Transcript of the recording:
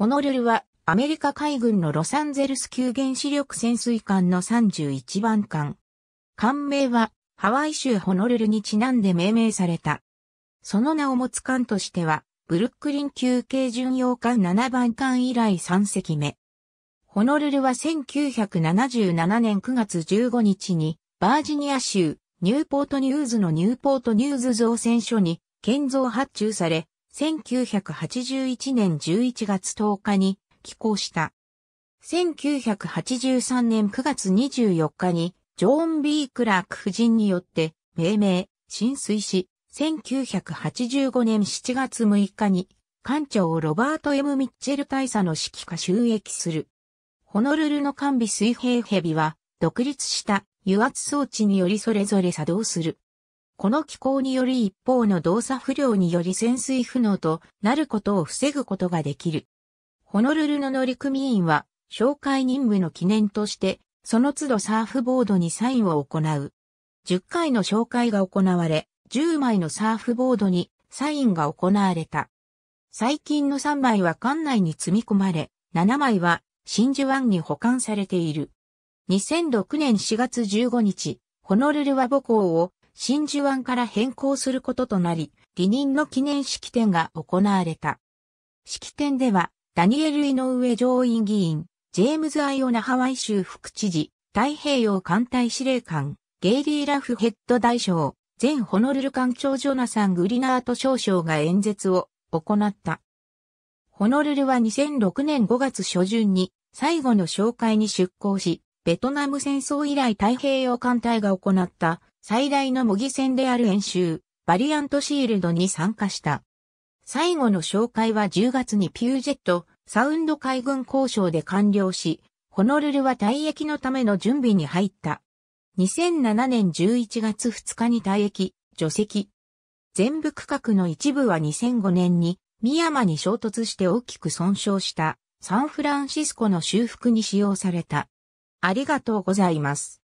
ホノルルはアメリカ海軍のロサンゼルス級原子力潜水艦の31番艦。艦名はハワイ州ホノルルにちなんで命名された。その名を持つ艦としては、ブルックリン級軽巡洋艦7番艦以来3隻目。ホノルルは1977年9月15日に、バージニア州、ニューポートニューズのニューポートニューズ造船所に建造発注され、1981年11月10日に寄港した。1983年9月24日にジョーン・ B・ クラーク夫人によって命名、浸水し、1985年7月6日に艦長ロバート・ M・ ミッチェル大佐の指揮下収益する。ホノルルの完備水平ヘビは独立した油圧装置によりそれぞれ作動する。この機構により一方の動作不良により潜水不能となることを防ぐことができる。ホノルルの乗組員は、紹介任務の記念として、その都度サーフボードにサインを行う。10回の紹介が行われ、10枚のサーフボードにサインが行われた。最近の3枚は館内に積み込まれ、7枚は真珠湾に保管されている。2006年4月15日、ホノルルは母校を真珠湾から変更することとなり、離任の記念式典が行われた。式典では、ダニエル・井上上院議員、ジェームズ・アイオナ・ハワイ州副知事、太平洋艦隊司令官、ゲイリー・ラフヘッド大将、前ホノルル艦長ジョナサン・グリナート少将が演説を行った。ホノルルは2006年5月初旬に最後の紹介に出港し、ベトナム戦争以来太平洋艦隊が行った最大の模擬戦である演習、バリアントシールドに参加した。最後の紹介は10月にピュージェット、サウンド海軍交渉で完了し、ホノルルは退役のための準備に入った。2007年11月2日に退役、除籍。全部区画の一部は2005年に、ミヤマに衝突して大きく損傷したサンフランシスコの修復に使用された。ありがとうございます。